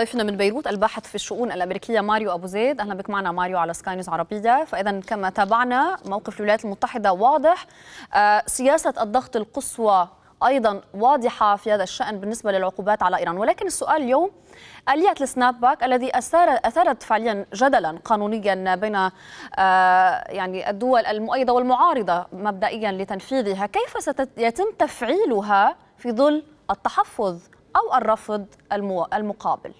ضيفنا من بيروت الباحث في الشؤون الامريكيه ماريو ابو زيد اهلا بك معنا ماريو على سكاي نيوز عربيه فاذا كما تابعنا موقف الولايات المتحده واضح آه، سياسه الضغط القصوى ايضا واضحه في هذا الشان بالنسبه للعقوبات على ايران ولكن السؤال اليوم اليه السناب باك الذي اثار اثارت فعليا جدلا قانونيا بين آه، يعني الدول المؤيده والمعارضه مبدئيا لتنفيذها كيف سيتم تفعيلها في ظل التحفظ او الرفض المقابل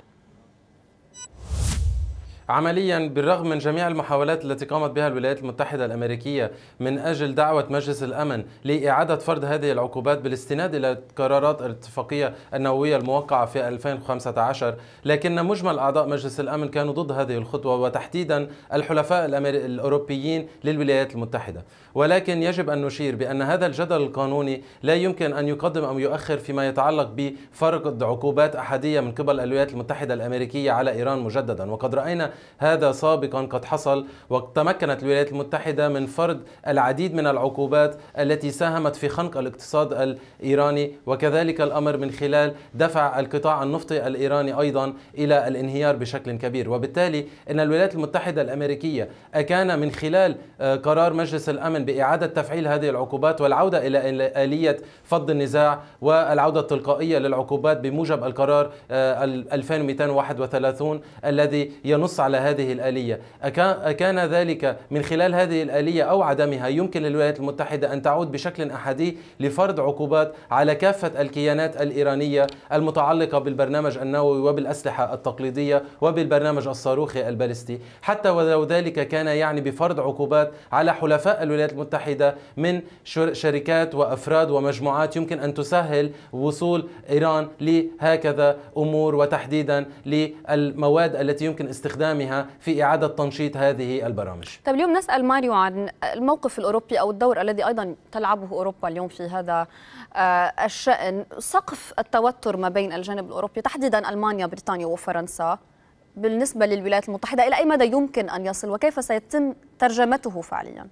عمليا بالرغم من جميع المحاولات التي قامت بها الولايات المتحدة الأمريكية من أجل دعوة مجلس الأمن لإعادة فرض هذه العقوبات بالاستناد إلى قرارات الاتفاقية النووية الموقعة في 2015 لكن مجمل أعضاء مجلس الأمن كانوا ضد هذه الخطوة وتحديدا الحلفاء الأوروبيين للولايات المتحدة ولكن يجب أن نشير بأن هذا الجدل القانوني لا يمكن أن يقدم أو يؤخر فيما يتعلق بفرض عقوبات أحادية من قبل الولايات المتحدة الأمريكية على إيران مجددا وقد رأينا هذا سابقا قد حصل وتمكنت الولايات المتحدة من فرض العديد من العقوبات التي ساهمت في خنق الاقتصاد الإيراني وكذلك الأمر من خلال دفع القطاع النفطي الإيراني أيضا إلى الانهيار بشكل كبير وبالتالي أن الولايات المتحدة الأمريكية أكان من خلال آه، قرار مجلس الأمن بإعادة تفعيل هذه العقوبات والعودة إلى آلية فض النزاع والعودة التلقائية للعقوبات بموجب القرار 2231 آه، الذي ينص على هذه الآلية أكان ذلك من خلال هذه الآلية أو عدمها يمكن للولايات المتحدة أن تعود بشكل أحادي لفرض عقوبات على كافة الكيانات الإيرانية المتعلقة بالبرنامج النووي وبالأسلحة التقليدية وبالبرنامج الصاروخي البالستي حتى ولو ذلك كان يعني بفرض عقوبات على حلفاء الولايات المتحدة من شركات وأفراد ومجموعات يمكن أن تسهل وصول إيران لهكذا أمور وتحديدا للمواد التي يمكن استخدام وسهامها في إعادة تنشيط هذه البرامج طيب اليوم نسأل ماريو عن الموقف الأوروبي أو الدور الذي أيضا تلعبه أوروبا اليوم في هذا آه، الشأن سقف التوتر ما بين الجانب الأوروبي تحديدا ألمانيا بريطانيا وفرنسا بالنسبة للولايات المتحدة إلى أي مدى يمكن أن يصل وكيف سيتم ترجمته فعلياً؟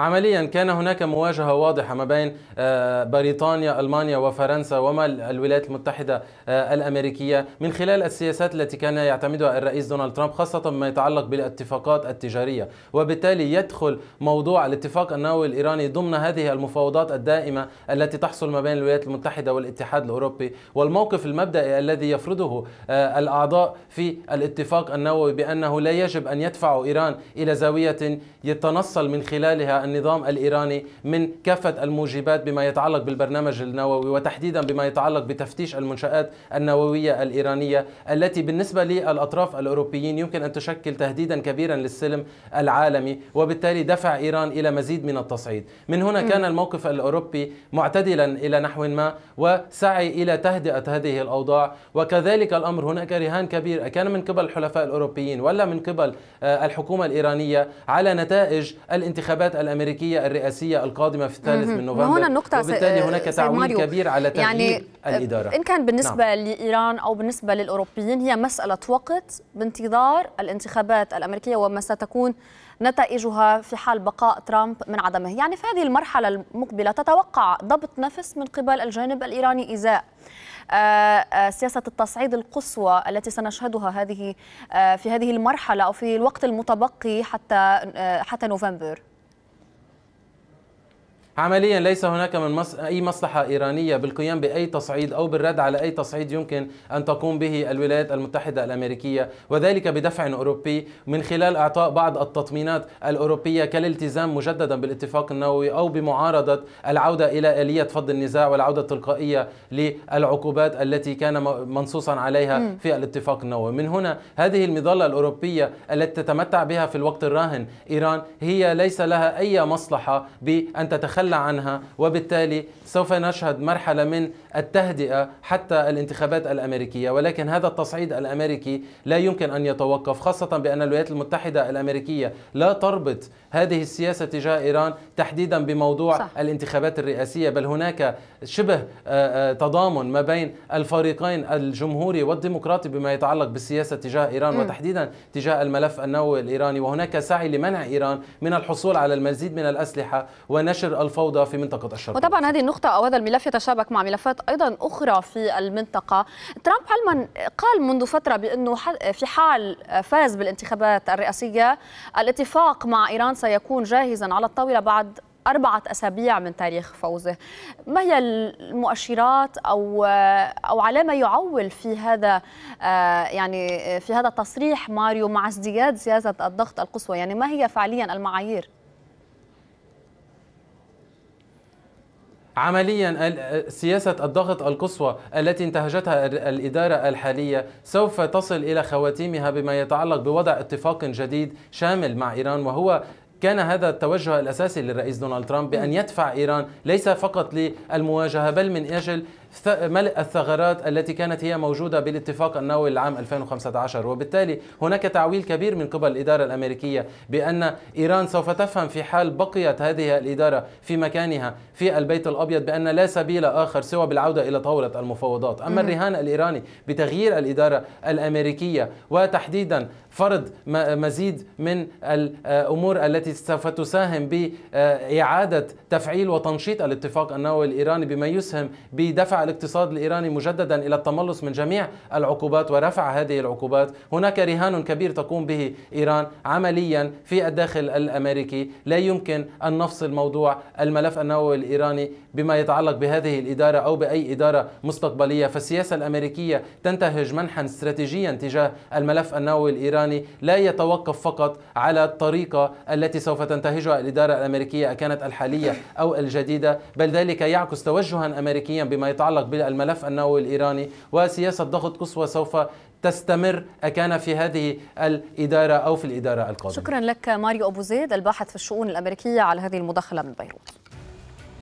عمليا كان هناك مواجهة واضحة ما بين آه، بريطانيا ألمانيا وفرنسا وما الولايات المتحدة آه، الأمريكية من خلال السياسات التي كان يعتمدها الرئيس دونالد ترامب خاصة ما يتعلق بالاتفاقات التجارية وبالتالي يدخل موضوع الاتفاق النووي الإيراني ضمن هذه المفاوضات الدائمة التي تحصل ما بين الولايات المتحدة والاتحاد الأوروبي والموقف المبدئي الذي يفرضه آه، الأعضاء في الاتفاق النووي بأنه لا يجب أن يدفع إيران إلى زاوية يتنصل من خلالها النظام الإيراني من كافة الموجبات بما يتعلق بالبرنامج النووي وتحديدا بما يتعلق بتفتيش المنشآت النووية الإيرانية التي بالنسبة للأطراف الأوروبيين يمكن أن تشكل تهديدا كبيرا للسلم العالمي وبالتالي دفع إيران إلى مزيد من التصعيد من هنا كان الموقف الأوروبي معتدلا إلى نحو ما وسعي إلى تهدئة هذه الأوضاع وكذلك الأمر هناك رهان كبير كان من قبل الحلفاء الأوروبيين ولا من قبل آه، الحكومة الإيرانية على نتائج الانتخابات الأمريكية الأمريكية الرئاسية القادمة في الثالث من نوفمبر هنا النقطة وبالتالي هناك تعويل كبير على تغيير يعني الإدارة إن كان بالنسبة نعم. لإيران أو بالنسبة للأوروبيين هي مسألة وقت بانتظار الانتخابات الأمريكية وما ستكون نتائجها في حال بقاء ترامب من عدمه يعني في هذه المرحلة المقبلة تتوقع ضبط نفس من قبل الجانب الإيراني إزاء آه، آه، سياسة التصعيد القصوى التي سنشهدها هذه آه، في هذه المرحلة أو في الوقت المتبقي حتى حتى نوفمبر عمليا ليس هناك من مص... أي مصلحة إيرانية بالقيام بأي تصعيد أو بالرد على أي تصعيد يمكن أن تقوم به الولايات المتحدة الأمريكية وذلك بدفع أوروبي من خلال إعطاء بعض التطمينات الأوروبية كالالتزام مجددا بالاتفاق النووي أو بمعارضة العودة إلى آلية فض النزاع والعودة التلقائية للعقوبات التي كان منصوصا عليها في الاتفاق النووي من هنا هذه المظلة الأوروبية التي تتمتع بها في الوقت الراهن إيران هي ليس لها أي مصلحة بأن تتخلى تخلى عنها وبالتالي سوف نشهد مرحله من التهدئه حتى الانتخابات الامريكيه ولكن هذا التصعيد الامريكي لا يمكن ان يتوقف خاصه بان الولايات المتحده الامريكيه لا تربط هذه السياسه تجاه ايران تحديدا بموضوع صح. الانتخابات الرئاسيه بل هناك شبه آه، آه، تضامن ما بين الفريقين الجمهوري والديمقراطي بما يتعلق بالسياسه تجاه ايران م. وتحديدا تجاه الملف النووي الايراني وهناك سعي لمنع ايران من الحصول على المزيد من الاسلحه ونشر الف الفوضى في منطقة الشرق وطبعا هذه النقطة أو هذا الملف يتشابك مع ملفات أيضا أخرى في المنطقة ترامب علما قال منذ فترة بأنه في حال فاز بالانتخابات الرئاسية الاتفاق مع إيران سيكون جاهزا على الطاولة بعد أربعة أسابيع من تاريخ فوزه ما هي المؤشرات أو أو على ما يعول في هذا آه، يعني آه، في هذا التصريح ماريو مع ازدياد سياسة الضغط القصوى يعني ما هي فعليا المعايير عمليا سياسة الضغط القصوى التي انتهجتها الإدارة الحالية سوف تصل إلى خواتيمها بما يتعلق بوضع اتفاق جديد شامل مع إيران وهو كان هذا التوجه الاساسي للرئيس دونالد ترامب بان يدفع ايران ليس فقط للمواجهه بل من اجل ملء الثغرات التي كانت هي موجودة بالاتفاق النووي العام 2015 وبالتالي هناك تعويل كبير من قبل الإدارة الأمريكية بأن إيران سوف تفهم في حال بقيت هذه الإدارة في مكانها في البيت الأبيض بأن لا سبيل آخر سوى بالعودة إلى طاولة المفاوضات أما الرهان الإيراني بتغيير الإدارة الأمريكية وتحديدا فرض مزيد من الأمور التي سوف تساهم بإعادة تفعيل وتنشيط الاتفاق النووي الإيراني بما يسهم بدفع الاقتصاد الايراني مجددا الى التملص من جميع العقوبات ورفع هذه العقوبات، هناك رهان كبير تقوم به ايران عمليا في الداخل الامريكي، لا يمكن ان نفصل موضوع الملف النووي الايراني بما يتعلق بهذه الاداره او باي اداره مستقبليه، فالسياسه الامريكيه تنتهج منحا استراتيجيا تجاه الملف النووي الايراني، لا يتوقف فقط على الطريقه التي سوف تنتهجها الاداره الامريكيه كانت الحاليه او الجديده، بل ذلك يعكس توجها امريكيا بما يتعلق يتعلق بالملف النووي الإيراني وسياسة ضغط قصوى سوف تستمر أكان في هذه الإدارة أو في الإدارة القادمة شكرا لك ماريو أبو زيد الباحث في الشؤون الأمريكية على هذه المداخلة من بيروت